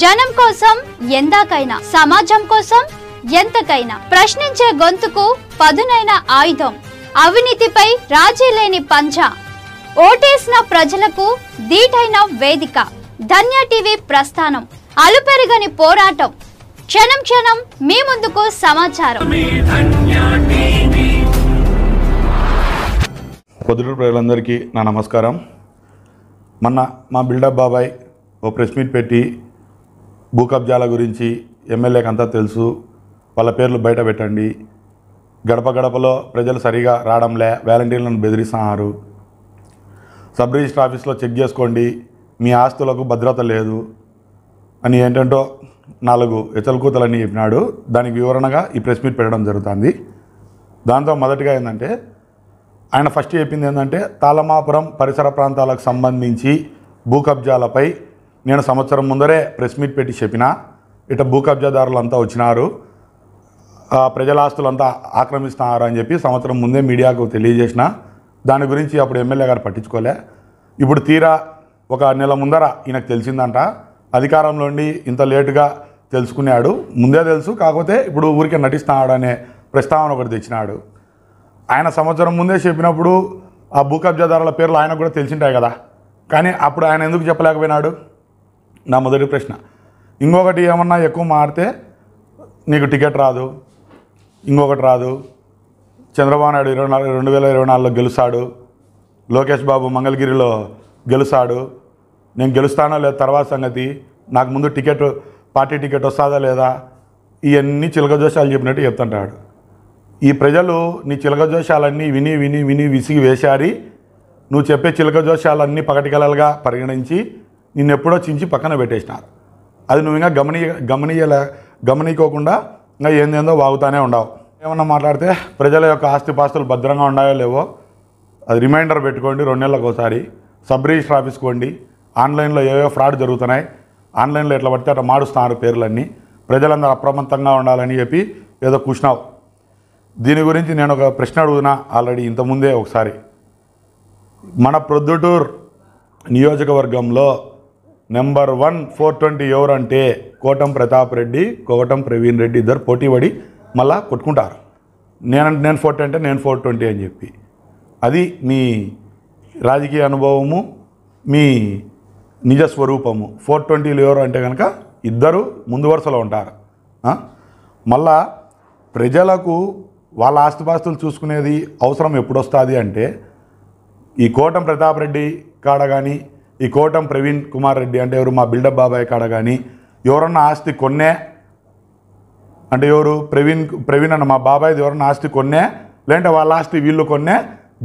జనం కోసం ఎందాకైనా సమాజం కోసం ఎంతకైనా ప్రశ్నించే గొంతుకు పదునైన ఆయుధం అవినీతిపై రాజీ లేని పంచ ఓటేసిన ప్రజలకు దీటైన వేదిక ధన్య టీవీ ప్రస్థానం అలుపెరగని పోరాటం క్షణం క్షణం మీ ముందుకు సమాచారం పొద్దు ప్రజలందరికీ నా నమస్కారం మొన్న మా బిల్డప్ బాబాయ్ ఓ ప్రెస్ మీట్ పెట్టి భూ కబ్జాల గురించి ఎమ్మెల్యేకి అంతా తెలుసు వాళ్ళ పేర్లు బయట పెట్టండి గడప గడపలో ప్రజలు సరిగా రావడంలే వాలంటీర్లను బెదిరిస్తున్నారు సబ్ రిజిస్టర్ ఆఫీస్లో చెక్ చేసుకోండి మీ ఆస్తులకు భద్రత లేదు అని ఏంటంటో నాలుగు ఎచలకూతలని చెప్పినాడు దానికి వివరణగా ఈ ప్రెస్ మీట్ పెట్టడం జరుగుతుంది దాంతో మొదటిగా ఏంటంటే ఆయన ఫస్ట్ చెప్పింది ఏంటంటే తాళమాపురం పరిసర ప్రాంతాలకు సంబంధించి భూ కబ్జాలపై నేను సంవత్సరం ముందరే ప్రెస్ మీట్ పెట్టి చెప్పిన ఇట భూ కబ్జాదారులంతా వచ్చినారు ప్రజల ఆస్తులంతా ఆక్రమిస్తున్నారు అని చెప్పి సంవత్సరం ముందే మీడియాకు తెలియజేసిన దాని గురించి అప్పుడు ఎమ్మెల్యే గారు పట్టించుకోలే ఇప్పుడు తీరా ఒక నెల ముందర ఈయనకు తెలిసిందంట అధికారంలో ఇంత లేటుగా తెలుసుకున్నాడు ముందే తెలుసు కాకపోతే ఇప్పుడు ఊరికే నటిస్తున్నాడు అనే ప్రస్తావన ఒకటి తెచ్చినాడు ఆయన సంవత్సరం ముందే చెప్పినప్పుడు ఆ భూ కబ్జాదారుల పేర్లు ఆయనకు కూడా తెలిసింటాయి కదా కానీ అప్పుడు ఆయన ఎందుకు చెప్పలేకపోయినాడు నా మొదటి ప్రశ్న ఇంకొకటి ఏమన్నా ఎక్కువ మారితే నీకు టికెట్ రాదు ఇంకొకటి రాదు చంద్రబాబు నాయుడు ఇరవై నాలుగు రెండు వేల ఇరవై నాలుగులో గెలుస్తాడు లోకేష్ బాబు మంగళగిరిలో గెలుస్తాడు నేను గెలుస్తానో లేదా తర్వాత సంగతి నాకు ముందు టికెట్ పార్టీ టికెట్ వస్తుందా లేదా ఇవన్నీ చిలకజోషాలు చెప్పినట్టు చెప్తుంటాడు ఈ ప్రజలు నీ చిలకజోషాలన్నీ విని విని విని విసిగి వేశారి నువ్వు చెప్పే చిలకజోషాలన్నీ పగటికలలుగా పరిగణించి నిన్నెప్పుడో చించి పక్కన పెట్టేసినారు అది నువ్వు ఇంకా గమనీయ గమనీయలే గమనీకోకుండా ఇంకా ఏందేందో వాగుతానే ఉండవు ఏమన్నా మాట్లాడితే ప్రజల యొక్క ఆస్తిపాస్తులు భద్రంగా ఉన్నాయో లేవో అది రిమైండర్ పెట్టుకోండి రెండు నెలలకు ఒకసారి సబ్ రిజిస్టర్ ఆఫీస్కి వండి ఆన్లైన్లో ఏవో ఫ్రాడ్ జరుగుతున్నాయి ఆన్లైన్లో ఎట్లా పడితే అట్లా మారుస్తున్నారు పేర్లన్నీ ప్రజలందరూ అప్రమత్తంగా ఉండాలని చెప్పి ఏదో కూర్చున్నావు దీని గురించి నేను ఒక ప్రశ్న అడుగునా ఆల్రెడీ ఇంతకుముందే ఒకసారి మన ప్రొద్దుటూరు నియోజకవర్గంలో నెంబర్ వన్ ఫోర్ ట్వంటీ ఎవరంటే అంటే కోటం ప్రతాప్ రెడ్డి కోటం ప్రవీణ్ రెడ్డి ఇద్దరు పోటీ పడి మళ్ళా కొట్టుకుంటారు నేనంటే నేను ఫోర్ అంటే నేను ఫోర్ ట్వంటీ అని చెప్పి అది మీ రాజకీయ అనుభవము మీ నిజ స్వరూపము ఫోర్ ట్వంటీలు ఎవరు అంటే కనుక ఇద్దరు ముందు వరుసలో ఉంటారు మళ్ళా ప్రజలకు వాళ్ళ ఆస్తిపాస్తులు చూసుకునేది అవసరం ఎప్పుడొస్తుంది అంటే ఈ కోటం ప్రతాప్ రెడ్డి కాడ కానీ ఈ కోటం ప్రవీణ్ కుమార్ రెడ్డి అంటే ఎవరు మా బిల్డప్ బాబాయ్ కాడ కానీ ఎవరన్నా ఆస్తి కొన్నే అంటే ఎవరు ప్రవీణ్ ప్రవీణ్ అన్న మా బాబాయ్ ఎవరన్నా ఆస్తి కొన్నే లేదంటే వాళ్ళ ఆస్తి వీళ్ళు కొన్నే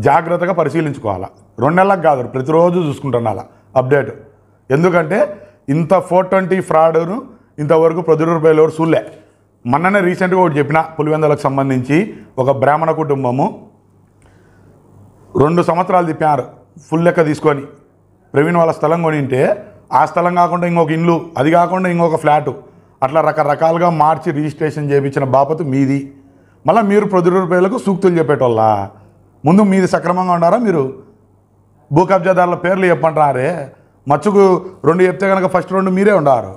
జాగ్రత్తగా పరిశీలించుకోవాలా రెండు నెలలకు కాదు ప్రతిరోజు చూసుకుంటాను అలా అప్డేట్ ఎందుకంటే ఇంత ఫోర్ ట్వంటీ ఫ్రాడ్ను ఇంతవరకు ప్రతి రూపాయలు ఎవరు చూలే మొన్ననే రీసెంట్గా ఒకటి చెప్పిన పులివెందులకు సంబంధించి ఒక బ్రాహ్మణ కుటుంబము రెండు సంవత్సరాలు తిప్పారు ఫుల్ లెక్క తీసుకొని ప్రవీణ్ వాళ్ళ స్థలం కొనింటే ఆ స్థలం కాకుండా ఇంకొక ఇల్లు అది కాకుండా ఇంకొక ఫ్లాటు అట్లా రకరకాలుగా మార్చి రిజిస్ట్రేషన్ చేయించిన బాపతు మీది మళ్ళీ మీరు ప్రొద్దురు రూపాయలకు సూక్తులు చెప్పేటోళ్ళ ముందు మీది సక్రమంగా ఉండారా మీరు భూ కబ్జాదారుల పేర్లు చెప్పంటారే మచ్చుకు రెండు చెప్తే కనుక ఫస్ట్ రెండు మీరే ఉండారు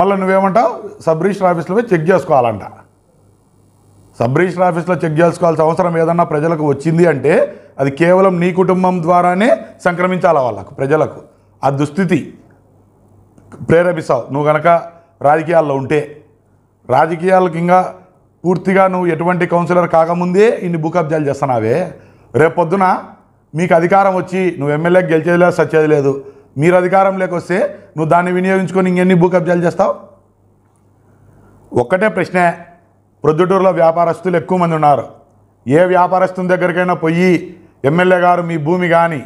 మళ్ళీ నువ్వేమంటావు సబ్ రిజిస్టర్ ఆఫీస్లో పోయి చెక్ చేసుకోవాలంట సబ్ రిజిస్టర్ ఆఫీస్లో చెక్ చేసుకోవాల్సిన అవసరం ఏదన్నా ప్రజలకు వచ్చింది అంటే అది కేవలం నీ కుటుంబం ద్వారానే సంక్రమించాలి వాళ్ళకు ప్రజలకు ఆ దుస్థితి ప్రేరేపిస్తావు నువ్వు కనుక రాజకీయాల్లో ఉంటే రాజకీయాలకు ఇంకా పూర్తిగా నువ్వు ఎటువంటి కౌన్సిలర్ కాకముందే ఇన్ని భూకబ్జాలు చేస్తున్నావే రేపు పొద్దున మీకు అధికారం వచ్చి నువ్వు ఎమ్మెల్యే గెలిచేది లేదు సచ్చేది లేదు మీరు అధికారం లేకొస్తే నువ్వు దాన్ని వినియోగించుకొని ఇంకెన్ని భూకబ్జాలు చేస్తావు ఒక్కటే ప్రశ్నే ప్రొద్దుటూరులో వ్యాపారస్తులు ఎక్కువ మంది ఉన్నారు ఏ వ్యాపారస్తుని దగ్గరికైనా పోయి ఎమ్మెల్యే గారు మీ భూమి కానీ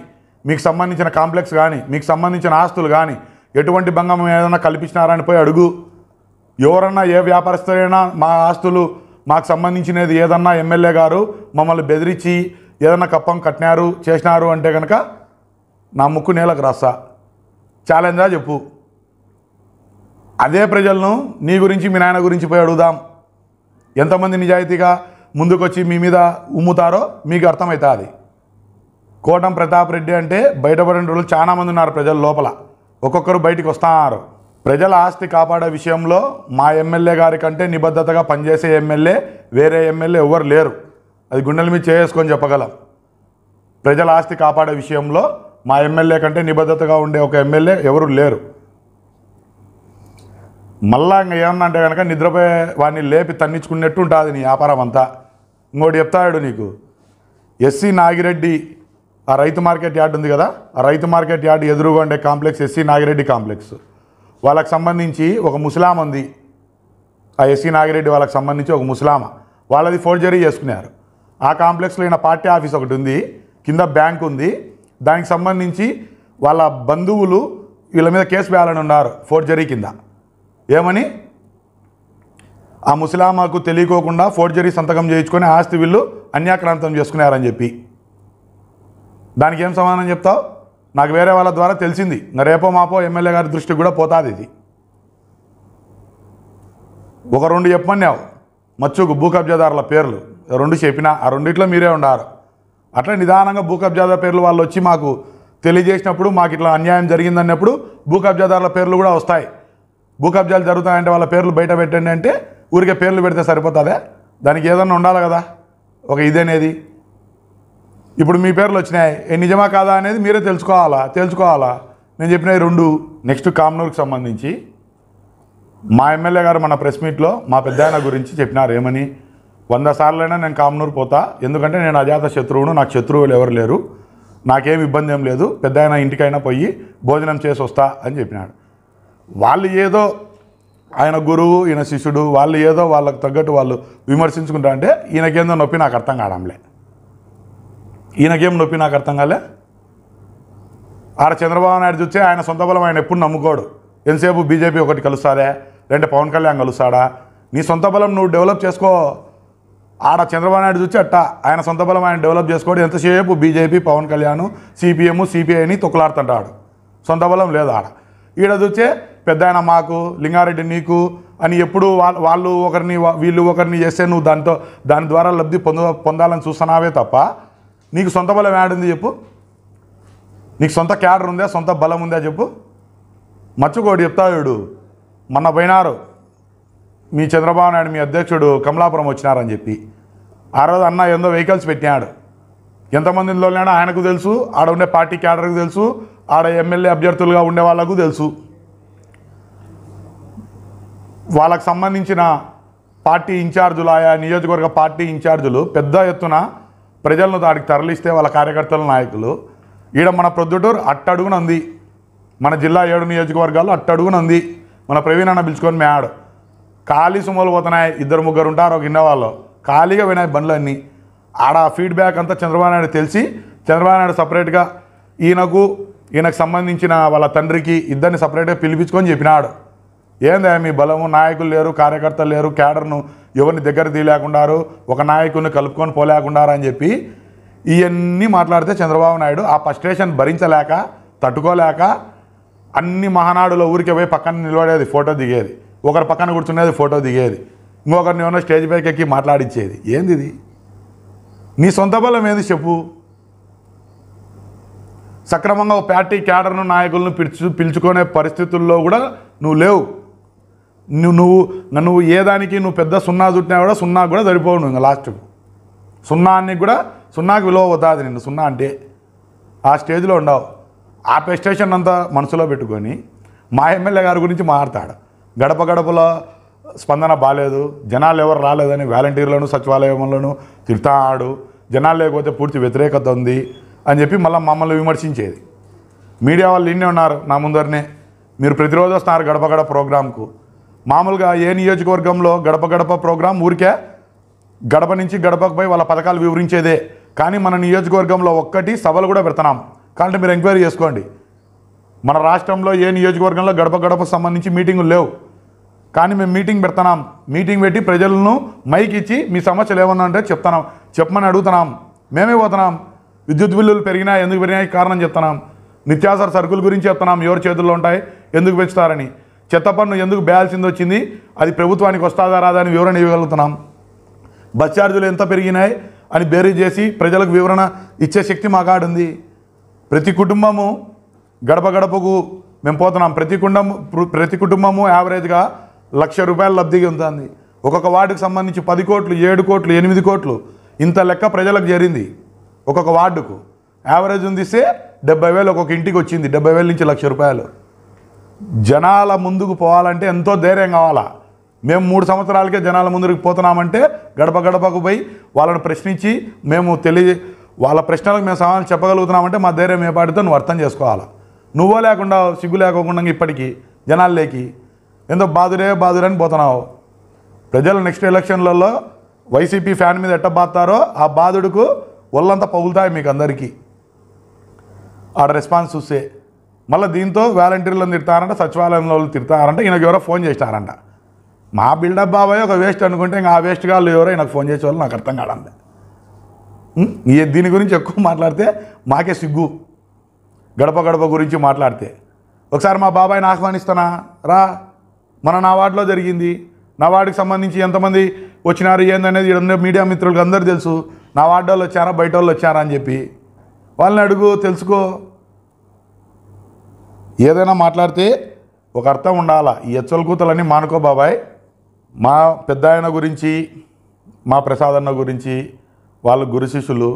మీకు సంబంధించిన కాంప్లెక్స్ కానీ మీకు సంబంధించిన ఆస్తులు కానీ ఎటువంటి భంగం ఏదైనా కల్పించినారని పోయి అడుగు ఎవరన్నా ఏ వ్యాపారస్తులైనా మా ఆస్తులు మాకు సంబంధించినది ఏదన్నా ఎమ్మెల్యే గారు మమ్మల్ని బెదిరించి ఏదన్నా కప్పం కట్టినారు చేసినారు అంటే కనుక నా ముక్కు నేలకు రాస్తా ఛాలెంజా చెప్పు అదే ప్రజలను నీ గురించి మీ నాయన గురించి పోయి అడుగుదాం ఎంతమంది నిజాయితీగా ముందుకొచ్చి మీ మీద ఉమ్ముతారో మీకు అర్థమవుతుంది అది కోటం ప్రతాప్ రెడ్డి అంటే బయటపడిన రోజులు చాలామంది ఉన్నారు ప్రజల లోపల ఒక్కొక్కరు బయటికి వస్తున్నారు ప్రజల ఆస్తి కాపాడే విషయంలో మా ఎమ్మెల్యే గారి కంటే నిబద్ధతగా పనిచేసే ఎమ్మెల్యే వేరే ఎమ్మెల్యే ఎవ్వరు లేరు అది గుండెల మీద చేసుకొని చెప్పగలం ప్రజల ఆస్తి కాపాడే విషయంలో మా ఎమ్మెల్యే కంటే నిబద్ధతగా ఉండే ఒక ఎమ్మెల్యే ఎవరు లేరు మళ్ళా ఇంకా ఏమన్నా అంటే కనుక నిద్రపోయే వాడిని లేపి తన్నించుకున్నట్టు ఉంటుంది నీ వ్యాపారం అంతా ఇంకోటి చెప్తాడు నీకు ఎస్సీ నాగిరెడ్డి ఆ రైతు మార్కెట్ యార్డ్ ఉంది కదా ఆ రైతు మార్కెట్ యార్డ్ ఎదురుగా ఉండే కాంప్లెక్స్ ఎస్సీ నాగిరెడ్డి కాంప్లెక్స్ వాళ్ళకి సంబంధించి ఒక ముస్లాం ఉంది ఆ ఎస్సీ నాగిరెడ్డి వాళ్ళకి సంబంధించి ఒక ముసలామ వాళ్ళది ఫోర్జరీ చేసుకున్నారు ఆ కాంప్లెక్స్లో ఈయన పార్టీ ఆఫీస్ ఒకటి ఉంది కింద బ్యాంక్ ఉంది దానికి సంబంధించి వాళ్ళ బంధువులు వీళ్ళ మీద కేసు వేయాలని ఉన్నారు ఫోర్జరీ కింద ఏమని ఆ ముసలామాకు తెలియకోకుండా ఫోర్జరీ సంతకం చేయించుకొని ఆస్తి వీళ్ళు అన్యాక్రాంతం చేసుకున్నారని చెప్పి దానికి ఏం సమానం చెప్తావు నాకు వేరే వాళ్ళ ద్వారా తెలిసింది రేపో మాపో ఎమ్మెల్యే గారి దృష్టికి కూడా పోతుంది ఇది ఒక రెండు చెప్పమన్నావు మచ్చుకు భూ కబ్జాదారుల పేర్లు రెండు చెప్పినా ఆ రెండిట్లో మీరే ఉండారు అట్లా నిదానంగా భూ కబ్జాదారు పేర్లు వాళ్ళు వచ్చి మాకు తెలియజేసినప్పుడు మాకు ఇట్లా అన్యాయం జరిగిందన్నప్పుడు భూ కబ్జాదారుల పేర్లు కూడా వస్తాయి భూ కబ్జాలు జరుగుతాయంటే వాళ్ళ పేర్లు బయట పెట్టండి అంటే ఊరికే పేర్లు పెడితే సరిపోతుందా దానికి ఏదన్నా ఉండాలి కదా ఒక ఇదనేది ఇప్పుడు మీ పేర్లు వచ్చినాయి ఏ నిజమా కాదా అనేది మీరే తెలుసుకోవాలా తెలుసుకోవాలా నేను చెప్పిన రెండు నెక్స్ట్ కామ్నూర్కి సంబంధించి మా ఎమ్మెల్యే గారు మన ప్రెస్ మీట్లో మా పెద్దాయన గురించి చెప్పినారు ఏమని వంద సార్లైనా నేను కామ్నూరు పోతా ఎందుకంటే నేను అజాత శత్రువును నాకు శత్రువులు ఎవరు లేరు నాకేం ఇబ్బంది ఏం లేదు పెద్దాయన ఇంటికైనా పోయి భోజనం చేసి వస్తా అని చెప్పినాడు వాళ్ళు ఏదో ఆయన గురువు ఈయన శిష్యుడు వాళ్ళు ఏదో వాళ్ళకు తగ్గట్టు వాళ్ళు విమర్శించుకుంటా అంటే ఈయనకేందో నొప్పి నాకు అర్థం కావడంలే ఈయనకేం నొప్పి నాకు అర్థం కాలే ఆడ చంద్రబాబు నాయుడు చూస్తే ఆయన సొంత బలం ఆయన ఎప్పుడు నమ్ముకోడు ఎంతసేపు బీజేపీ ఒకటి కలుస్తాడే రెండు పవన్ కళ్యాణ్ కలుస్తాడా నీ సొంత బలం నువ్వు డెవలప్ చేసుకో ఆడ చంద్రబాబు నాయుడు చూస్తే అట్ట ఆయన సొంత బలం ఆయన డెవలప్ చేసుకోడు ఎంతసేపు బీజేపీ పవన్ కళ్యాణ్ సిపిఎం సిపిఐని తొక్కులాడుతుంటాడు సొంత బలం లేదు ఆడ ఈడ చూస్తే పెద్ద ఆయన మాకు లింగారెడ్డి నీకు అని ఎప్పుడు వాళ్ళు ఒకరిని వీళ్ళు ఒకరిని చేస్తే నువ్వు దాంతో దాని ద్వారా లబ్ధి పొంద పొందాలని చూస్తున్నావే తప్ప నీకు సొంత బలం ఏడుంది చెప్పు నీకు సొంత క్యాడర్ ఉందా సొంత బలం ఉందా చెప్పు మర్చుకోడు చెప్తాడు మొన్న పోయినారు మీ చంద్రబాబు నాయుడు మీ అధ్యక్షుడు కమలాపురం వచ్చినారని చెప్పి ఆ రోజు అన్న ఎంతో వెహికల్స్ పెట్టినాడు ఎంతమందిలో ఆయనకు తెలుసు ఆడ ఉండే పార్టీ క్యాడర్కి తెలుసు ఆడ ఎమ్మెల్యే అభ్యర్థులుగా ఉండే వాళ్ళకు తెలుసు వాళ్ళకు సంబంధించిన పార్టీ ఇన్ఛార్జులు ఆయా నియోజకవర్గ పార్టీ ఇన్ఛార్జులు పెద్ద ఎత్తున ప్రజలను దానికి తరలిస్తే వాళ్ళ కార్యకర్తల నాయకులు ఈడ మన ప్రొద్దుటూరు అట్టడుగున మన జిల్లా ఏడు నియోజకవర్గాలు అట్టడుగున మన ప్రవీణ్ అన్న పిలుచుకొని మేడ ఖాళీ సుమోలు పోతున్నాయి ఇద్దరు ముగ్గురు ఉంటారు ఒక ఇన్నవాళ్ళు ఖాళీగా పోయినాయి బండ్లన్నీ ఆడ ఫీడ్బ్యాక్ అంతా చంద్రబాబు నాయుడు తెలిసి చంద్రబాబు నాయుడు సపరేట్గా ఈయనకు ఈయనకు సంబంధించిన వాళ్ళ తండ్రికి ఇద్దరిని సపరేట్గా పిలిపించుకొని చెప్పినాడు ఏందా మీ బలము నాయకులు లేరు కార్యకర్తలు లేరు క్యాడర్ను ఎవరిని దగ్గర తీయలేకున్నారు ఒక నాయకుడిని కలుపుకొని పోలేకుండా అని చెప్పి ఇవన్నీ మాట్లాడితే చంద్రబాబు నాయుడు ఆ ఫస్ట్రేషన్ భరించలేక తట్టుకోలేక అన్ని మహానాడులో ఊరికే పోయి పక్కన నిలబడేది ఫోటో దిగేది ఒకరు పక్కన కూర్చునేది ఫోటో దిగేది ఇంకొకరిని ఏమన్నా స్టేజ్ పైకి ఎక్కి మాట్లాడించేది ఏంది ఇది నీ సొంత బలం ఏంది చెప్పు సక్రమంగా పార్టీ క్యాడర్ను నాయకులను పిలుచు పిలుచుకునే పరిస్థితుల్లో కూడా నువ్వు లేవు నువ్వు నువ్వు నన్ను ఏ దానికి నువ్వు పెద్ద సున్నా చుట్టినా కూడా సున్నా కూడా సరిపోవు నువ్వు ఇంకా లాస్ట్కు సున్నా అన్ని కూడా సున్నాకు విలువ అవుతుంది నిన్ను సున్నా అంటే ఆ స్టేజ్లో ఉండవు ఆ ప్రెస్టేషన్ అంతా మనసులో పెట్టుకొని మా ఎమ్మెల్యే గారి గురించి మాట్లాడు గడప గడపలో స్పందన బాగాలేదు జనాలు ఎవరు రాలేదని వాలంటీర్లను సచివాలయంలోనూ తిరుతాడు జనాలు లేకపోతే పూర్తి వ్యతిరేకత ఉంది అని చెప్పి మళ్ళీ మమ్మల్ని విమర్శించేది మీడియా వాళ్ళు ఇన్నే ఉన్నారు నా ముందరనే మీరు ప్రతిరోజు వస్తున్నారు గడప గడప ప్రోగ్రాంకు మామూలుగా ఏ నియోజకవర్గంలో గడప గడప ప్రోగ్రాం ఊరికే గడప నుంచి గడపకు పోయి వాళ్ళ పథకాలు వివరించేదే కానీ మన నియోజకవర్గంలో ఒక్కటి సభలు కూడా పెడుతున్నాం కాబట్టి మీరు ఎంక్వైరీ చేసుకోండి మన రాష్ట్రంలో ఏ నియోజకవర్గంలో గడప గడప సంబంధించి మీటింగులు లేవు కానీ మేము మీటింగ్ పెడుతున్నాం మీటింగ్ పెట్టి ప్రజలను మైక్ ఇచ్చి మీ సమస్యలు ఏమన్నా అంటే చెప్తున్నాం చెప్పమని అడుగుతున్నాం మేమే పోతున్నాం విద్యుత్ బిల్లులు పెరిగినా ఎందుకు పెరిగినాయి కారణం చెప్తున్నాం నిత్యావసర సరుకుల గురించి చెప్తున్నాం ఎవరి చేతుల్లో ఉంటాయి ఎందుకు పెంచుతారని చెత్త పన్ను ఎందుకు బేయాల్సింది వచ్చింది అది ప్రభుత్వానికి వస్తాదా రాదా అని వివరణ ఇవ్వగలుగుతున్నాం బస్ ఛార్జీలు ఎంత పెరిగినాయి అని బేరీ చేసి ప్రజలకు వివరణ ఇచ్చే శక్తి మాకాడుంది ప్రతి కుటుంబము గడప గడపకు మేము పోతున్నాం ప్రతి కుండం ప్రతి కుటుంబము యావరేజ్గా లక్ష రూపాయల లబ్ధిగా ఉంటుంది ఒక్కొక్క వార్డుకు సంబంధించి పది కోట్లు ఏడు కోట్లు ఎనిమిది కోట్లు ఇంత లెక్క ప్రజలకు జరిగింది ఒక్కొక్క వార్డుకు యావరేజ్ ఉందిస్తే డెబ్బై వేలు ఒక్కొక్క ఇంటికి వచ్చింది డెబ్బై వేల నుంచి లక్ష రూపాయలు జనాల ముందుకు పోవాలంటే ఎంతో ధైర్యం కావాలా మేము మూడు సంవత్సరాలకే జనాల ముందుకు పోతున్నామంటే గడప గడపకు పోయి వాళ్ళని ప్రశ్నించి మేము తెలియ వాళ్ళ ప్రశ్నలకు మేము సమాధానం చెప్పగలుగుతున్నామంటే మా ధైర్యం ఏ పాటితో నువ్వు అర్థం చేసుకోవాలా నువ్వో లేకుండా సిగ్గు లేకోకుండా ఇప్పటికీ జనాలు లేకి ఎంతో బాధురే బాధుడే అని పోతున్నావు ప్రజలు నెక్స్ట్ ఎలక్షన్లలో వైసీపీ ఫ్యాన్ మీద ఎట్టబాతారో ఆ బాధుడుకు ఒళ్ళంతా పగులుతాయి మీకు అందరికీ ఆడ రెస్పాన్స్ చూస్తే మళ్ళీ దీంతో వాలంటీర్లను తిడతారంట సచివాలయంలో వాళ్ళు తిడతారంట ఈయనకు ఎవరో ఫోన్ చేస్తారంట మా బిల్డప్ బాబాయ్ ఒక వేస్ట్ అనుకుంటే ఇంకా ఆ వేస్ట్ కాళ్ళు ఎవరో ఈయనకు ఫోన్ చేసే వాళ్ళు నాకు అర్థం కాడండి దీని గురించి ఎక్కువ మాట్లాడితే మాకే సిగ్గు గడప గడప గురించి మాట్లాడితే ఒకసారి మా బాబాయ్ని ఆహ్వానిస్తానా రా మన నా వార్డులో జరిగింది నా వార్డుకి సంబంధించి ఎంతమంది వచ్చినారు ఏందనేది మీడియా మిత్రులకు అందరూ తెలుసు నా వార్డు వాళ్ళు వచ్చారా బయట వాళ్ళు వచ్చారా అని చెప్పి వాళ్ళని అడుగు తెలుసుకో ఏదైనా మాట్లాడితే ఒక అర్థం ఉండాలా ఈ ఎచ్చలకూతలన్నీ మానుకో బాబాయ్ మా పెద్ద ఆయన గురించి మా ప్రసాదన్న గురించి వాళ్ళ గురు శిష్యులు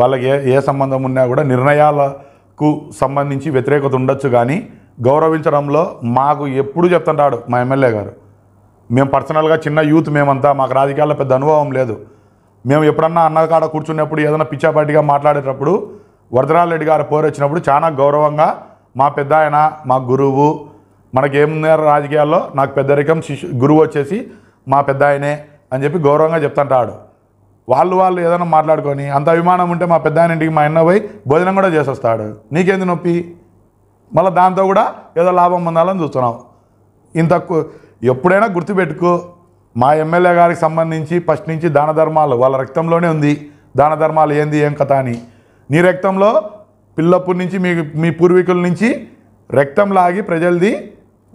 వాళ్ళకి ఏ ఏ సంబంధం ఉన్నా కూడా నిర్ణయాలకు సంబంధించి వ్యతిరేకత ఉండొచ్చు కానీ గౌరవించడంలో మాకు ఎప్పుడు చెప్తుంటాడు మా ఎమ్మెల్యే గారు మేము పర్సనల్గా చిన్న యూత్ మేమంతా మాకు రాజకీయాల్లో పెద్ద అనుభవం లేదు మేము ఎప్పుడన్నా అన్నకాడ కూర్చున్నప్పుడు ఏదైనా పిచ్చాపాటిగా మాట్లాడేటప్పుడు రెడ్డి గారు పోరొచ్చినప్పుడు చాలా గౌరవంగా మా పెద్ద ఆయన మా గురువు మనకేమున్నారు రాజకీయాల్లో నాకు పెద్దరికం శిష్యు గురువు వచ్చేసి మా పెద్ద ఆయనే అని చెప్పి గౌరవంగా చెప్తుంటాడు వాళ్ళు వాళ్ళు ఏదైనా మాట్లాడుకొని అంత అభిమానం ఉంటే మా పెద్ద ఆయన ఇంటికి మా అన్న పోయి భోజనం కూడా చేసేస్తాడు నీకేంది నొప్పి మళ్ళీ దాంతో కూడా ఏదో లాభం పొందాలని చూస్తున్నావు ఇంత ఎప్పుడైనా గుర్తుపెట్టుకో మా ఎమ్మెల్యే గారికి సంబంధించి ఫస్ట్ నుంచి దాన ధర్మాలు వాళ్ళ రక్తంలోనే ఉంది దాన ధర్మాలు ఏంది ఏం కథ అని నీ రక్తంలో పిల్లప్పటి నుంచి మీ మీ పూర్వీకుల నుంచి రక్తం లాగి ప్రజలది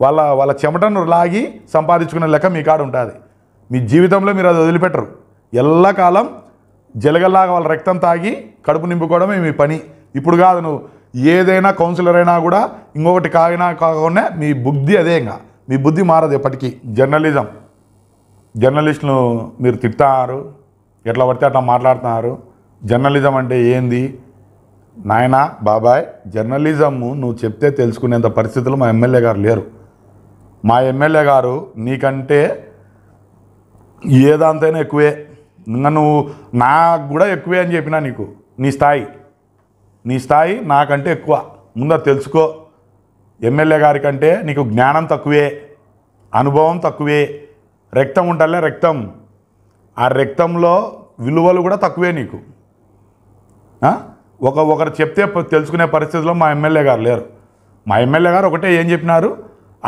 వాళ్ళ వాళ్ళ చెమటను లాగి సంపాదించుకునే లెక్క మీ కాడ ఉంటుంది మీ జీవితంలో మీరు అది వదిలిపెట్టరు ఎల్లకాలం జలగల్లాగా వాళ్ళ రక్తం తాగి కడుపు నింపుకోవడమే మీ పని ఇప్పుడు కాదు నువ్వు ఏదైనా కౌన్సిలర్ అయినా కూడా ఇంకొకటి కాగినా కాకుండా మీ బుద్ధి అదే ఇంకా మీ బుద్ధి మారదు ఎప్పటికీ జర్నలిజం జర్నలిస్టులు మీరు తిట్టారు ఎట్లా పడితే అట్లా మాట్లాడుతున్నారు జర్నలిజం అంటే ఏంది నాయన బాబాయ్ జర్నలిజము నువ్వు చెప్తే తెలుసుకునేంత పరిస్థితులు మా ఎమ్మెల్యే గారు లేరు మా ఎమ్మెల్యే గారు నీకంటే ఏదాంతైనా ఎక్కువే ఇంకా నువ్వు నాకు కూడా ఎక్కువే అని చెప్పినా నీకు నీ స్థాయి నీ స్థాయి నాకంటే ఎక్కువ ముందర తెలుసుకో ఎమ్మెల్యే గారి కంటే నీకు జ్ఞానం తక్కువే అనుభవం తక్కువే రక్తం ఉండాలే రక్తం ఆ రక్తంలో విలువలు కూడా తక్కువే నీకు ఒక ఒకరు చెప్తే తెలుసుకునే పరిస్థితిలో మా ఎమ్మెల్యే గారు లేరు మా ఎమ్మెల్యే గారు ఒకటే ఏం చెప్పినారు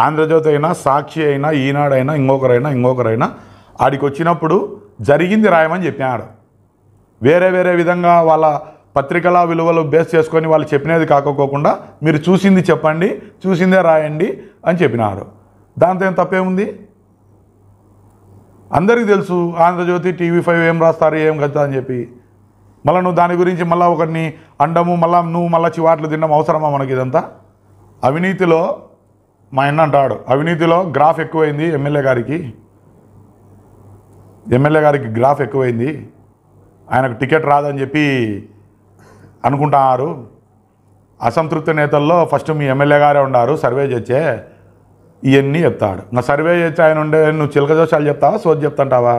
ఆంధ్రజ్యోతి అయినా సాక్షి అయినా ఈనాడైనా ఇంకొకరైనా ఇంకొకరైనా ఆడికి వచ్చినప్పుడు జరిగింది రాయమని చెప్పినాడు వేరే వేరే విధంగా వాళ్ళ పత్రికల విలువలు బేస్ చేసుకొని వాళ్ళు చెప్పినది కాకపోకుండా మీరు చూసింది చెప్పండి చూసిందే రాయండి అని చెప్పినారు దాంతో ఏం తప్పేముంది అందరికీ తెలుసు ఆంధ్రజ్యోతి టీవీ ఫైవ్ ఏం రాస్తారు ఏం కదా అని చెప్పి మళ్ళీ నువ్వు దాని గురించి మళ్ళీ ఒకరిని అండము మళ్ళీ నువ్వు మళ్ళీ చివాట్లు తినడం అవసరమా మనకి ఇదంతా అవినీతిలో మా అన్న అంటాడు అవినీతిలో గ్రాఫ్ ఎక్కువైంది ఎమ్మెల్యే గారికి ఎమ్మెల్యే గారికి గ్రాఫ్ ఎక్కువైంది ఆయనకు టికెట్ రాదని చెప్పి అనుకుంటున్నారు అసంతృప్త నేతల్లో ఫస్ట్ మీ ఎమ్మెల్యే గారే ఉన్నారు సర్వే చేచ్చే ఇవన్నీ చెప్తాడు నా సర్వే చేసి ఆయన ఉండే నువ్వు చిలక జోషాలు చెప్తావా సోది చెప్తాంటావా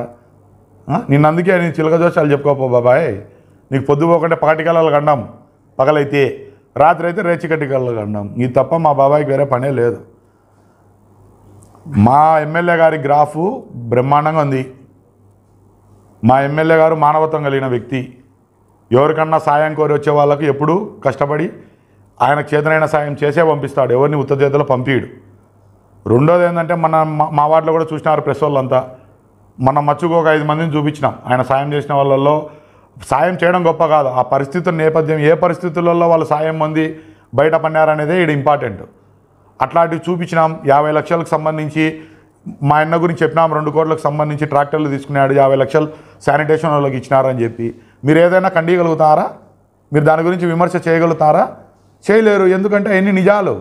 నిన్నందుకే నేను చిలక జోషాలు చెప్పుకోపో బాబాయ్ నీకు పొద్దుపోకుండా పాటికలాలు కన్నాం పగలైతే రాత్రి అయితే రేచికట్టి కళ్ళు కన్నాం ఇది తప్ప మా బాబాయికి వేరే పనే లేదు మా ఎమ్మెల్యే గారి గ్రాఫు బ్రహ్మాండంగా ఉంది మా ఎమ్మెల్యే గారు మానవత్వం కలిగిన వ్యక్తి ఎవరికన్నా సాయం కోరి వచ్చే వాళ్ళకు ఎప్పుడూ కష్టపడి ఆయన చేతనైన సాయం చేసే పంపిస్తాడు ఎవరిని ఉత్తర చేతిలో పంపించడు రెండోది ఏంటంటే మన మా వాటిలో కూడా చూసినారు ప్రెస్ వాళ్ళంతా మనం మచ్చుకు ఒక ఐదు మందిని చూపించినాం ఆయన సాయం చేసిన వాళ్ళల్లో సాయం చేయడం గొప్ప కాదు ఆ పరిస్థితుల నేపథ్యం ఏ పరిస్థితులలో వాళ్ళు సాయం బయట బయటపడినారనేదే ఇది ఇంపార్టెంట్ అట్లాంటివి చూపించినాం యాభై లక్షలకు సంబంధించి మా అన్న గురించి చెప్పినాం రెండు కోట్లకు సంబంధించి ట్రాక్టర్లు తీసుకున్నాడు యాభై లక్షలు శానిటేషన్ వాళ్ళకి ఇచ్చినారని చెప్పి మీరు ఏదైనా ఖండియగలుగుతారా మీరు దాని గురించి విమర్శ చేయగలుగుతారా చేయలేరు ఎందుకంటే ఎన్ని నిజాలు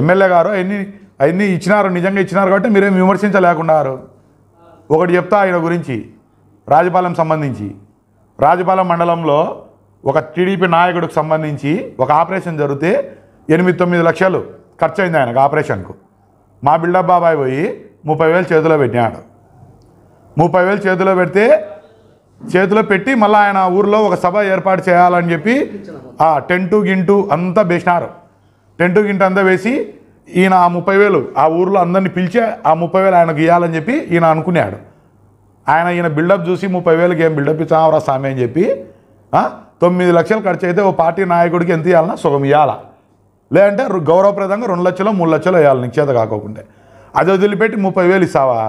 ఎమ్మెల్యే గారు ఎన్ని అవన్నీ ఇచ్చినారు నిజంగా ఇచ్చినారు కాబట్టి మీరేం విమర్శించలేకున్నారు ఒకటి చెప్తా ఆయన గురించి రాజపాలెం సంబంధించి రాజపాలెం మండలంలో ఒక టీడీపీ నాయకుడికి సంబంధించి ఒక ఆపరేషన్ జరిగితే ఎనిమిది తొమ్మిది లక్షలు ఖర్చు అయింది ఆయనకు ఆపరేషన్కు మా బిల్డప్ బాబాయ్ పోయి ముప్పై వేలు చేతిలో పెట్టినాడు ముప్పై వేలు చేతిలో పెడితే చేతిలో పెట్టి మళ్ళీ ఆయన ఊర్లో ఒక సభ ఏర్పాటు చేయాలని చెప్పి ఆ టెంటు గింటు అంతా వేసినారు టెంటు గింటు అంతా వేసి ఈయన ఆ ముప్పై వేలు ఆ ఊర్లో అందరిని పిలిచి ఆ ముప్పై వేలు ఆయనకు ఇవ్వాలని చెప్పి ఈయన అనుకున్నాడు ఆయన ఈయన బిల్డప్ చూసి ముప్పై వేలకి ఏం బిల్డప్ ఇచ్చావరా సామి అని చెప్పి తొమ్మిది లక్షలు ఖర్చు అయితే ఓ పార్టీ నాయకుడికి ఎంత ఇవ్వాలన్నా సుగం ఇవ్వాలా లేదంటే గౌరవప్రదంగా రెండు లక్షలు మూడు లక్షలు వేయాలి నీకు చేత కాకోకుండా అది వదిలిపెట్టి ముప్పై వేలు ఇస్తావా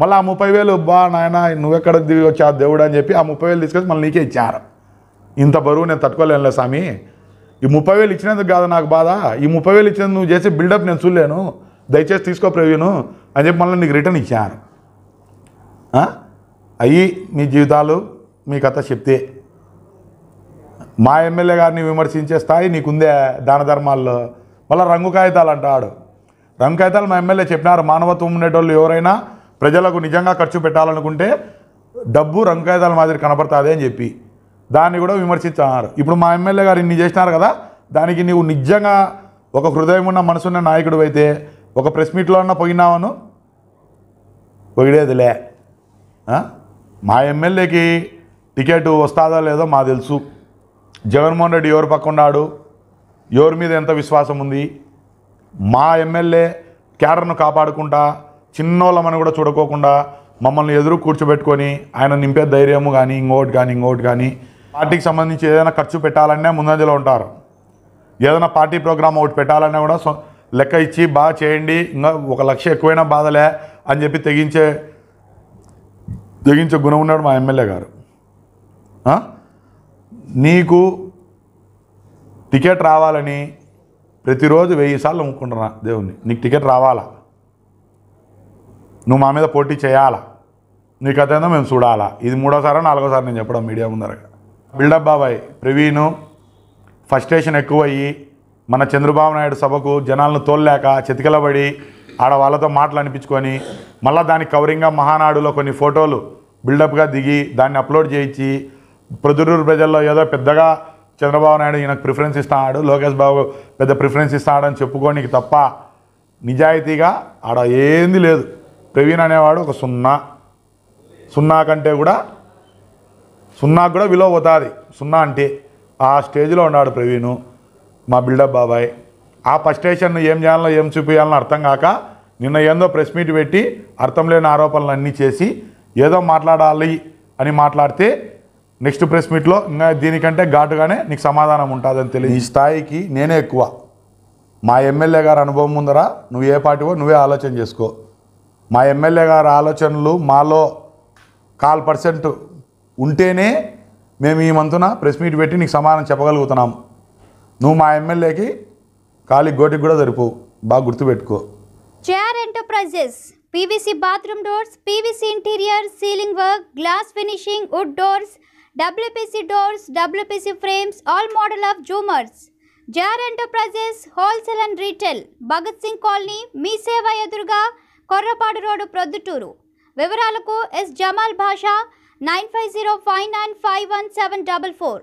మళ్ళీ ఆ ముప్పై వేలు బా నాయన నువ్వెక్కడ దిగి వచ్చా దేవుడు అని చెప్పి ఆ ముప్పై వేలు తీసుకొచ్చి మళ్ళీ నీకే ఇచ్చారు ఇంత బరువు నేను తట్టుకోలేనులే స్వామి ఈ ముప్పై వేలు ఇచ్చినందుకు కాదు నాకు బాధ ఈ ముప్పై వేలు ఇచ్చినందుకు నువ్వు చేసే బిల్డప్ నేను చూడలేను దయచేసి తీసుకో ప్రవీణు అని చెప్పి మళ్ళీ నీకు రిటర్న్ ఇచ్చాను అయ్యి మీ జీవితాలు మీ కథ చెప్తే మా ఎమ్మెల్యే గారిని విమర్శించే స్థాయి నీకుందే దాన ధర్మాల్లో మళ్ళీ రంగు కాగితాలు అంటాడు రంగు కాగితాలు మా ఎమ్మెల్యే చెప్పినారు మానవత్వం ఉండేటోళ్ళు ఎవరైనా ప్రజలకు నిజంగా ఖర్చు పెట్టాలనుకుంటే డబ్బు రంగు కాగితాల మాదిరి కనపడుతుంది అని చెప్పి దాన్ని కూడా విమర్శించారు ఇప్పుడు మా ఎమ్మెల్యే గారు ఇన్ని చేసినారు కదా దానికి నీవు నిజంగా ఒక హృదయం ఉన్న మనసున్న నాయకుడు అయితే ఒక ప్రెస్ మీట్లో అన్న పోయినావను పొగిడేదిలే మా ఎమ్మెల్యేకి టికెట్ వస్తాదో లేదో మా తెలుసు జగన్మోహన్ రెడ్డి ఎవరు పక్కన్నాడు ఎవరి మీద ఎంత విశ్వాసం ఉంది మా ఎమ్మెల్యే క్యాడర్ను కాపాడుకుంటా చిన్నోళ్ళమని కూడా చూడకోకుండా మమ్మల్ని ఎదురు కూర్చోబెట్టుకొని ఆయన నింపే ధైర్యము కానీ ఇంకోటి కానీ ఇంకోటి కానీ పార్టీకి సంబంధించి ఏదైనా ఖర్చు పెట్టాలన్నా ముందంజలో ఉంటారు ఏదైనా పార్టీ ప్రోగ్రామ్ ఒకటి పెట్టాలన్నా కూడా లెక్క ఇచ్చి బాగా చేయండి ఇంకా ఒక లక్ష ఎక్కువైనా బాధలే అని చెప్పి తెగించే తెగించే గుణం ఉన్నాడు మా ఎమ్మెల్యే గారు నీకు టికెట్ రావాలని ప్రతిరోజు వెయ్యి సార్లు అమ్ముకుంటున్నా దేవుణ్ణి నీకు టికెట్ రావాలా నువ్వు మా మీద పోటీ చేయాలా నీకు అదేందో మేము చూడాలా ఇది మూడోసారి నాలుగోసారి నేను చెప్పడం మీడియా ముందరగా బిల్డప్ బాబాయ్ ప్రవీణ్ ఫస్టేషన్ ఎక్కువయ్యి మన చంద్రబాబు నాయుడు సభకు జనాలను తోల్లేక చెతికలబడి ఆడ వాళ్ళతో మాటలు అనిపించుకొని మళ్ళీ దాని కవరింగ్గా మహానాడులో కొన్ని ఫోటోలు బిల్డప్గా దిగి దాన్ని అప్లోడ్ చేయించి ప్రొద్దురూరు ప్రజల్లో ఏదో పెద్దగా చంద్రబాబు నాయుడు ఈయనకు ప్రిఫరెన్స్ ఇస్తున్నాడు లోకేష్ బాబు పెద్ద ప్రిఫరెన్స్ ఇస్తాడని అని చెప్పుకోనికి తప్ప నిజాయితీగా ఆడ ఏంది లేదు ప్రవీణ్ అనేవాడు ఒక సున్నా సున్నా కంటే కూడా సున్నాకు కూడా విలువ పోతుంది సున్నా అంటే ఆ స్టేజ్లో ఉన్నాడు ప్రవీణు మా బిల్డప్ బాబాయ్ ఆ ఫస్టేషన్ను ఏం చేయాలనో ఏం చూపించాలనో అర్థం కాక నిన్న ఏందో ప్రెస్ మీట్ పెట్టి అర్థం లేని ఆరోపణలు అన్నీ చేసి ఏదో మాట్లాడాలి అని మాట్లాడితే నెక్స్ట్ ప్రెస్ మీట్లో ఇంకా దీనికంటే ఘాటుగానే నీకు సమాధానం ఉంటుందని తెలియదు ఈ స్థాయికి నేనే ఎక్కువ మా ఎమ్మెల్యే గారు అనుభవం ముందర నువ్వు ఏ పార్టీవో నువ్వే ఆలోచన చేసుకో మా ఎమ్మెల్యే గారు ఆలోచనలు మాలో కాల్ పర్సెంట్ ఉంటేనే మేము ఈ మంతున ప్రెస్ మీట్ పెట్టి నీకు సమాధానం చెప్పగలుగుతున్నాం నువ్వు మా ఎమ్మెల్యేకి ఖాళీ గోటికి కూడా సరిపోవు బాగా గుర్తుపెట్టుకో చేర్ enterprises PVC bathroom doors PVC interior ceiling work glass finishing wood doors WPC doors WPC frames all model of జూమర్స్ జార్ enterprises wholesale and retail Bhagat Singh colony మీ సేవ ఎదురుగా కొర్రపాడు రోడ్డు ప్రొద్దుటూరు వివరాలకు S Jamal Basha nine five zero five nine five one seven double four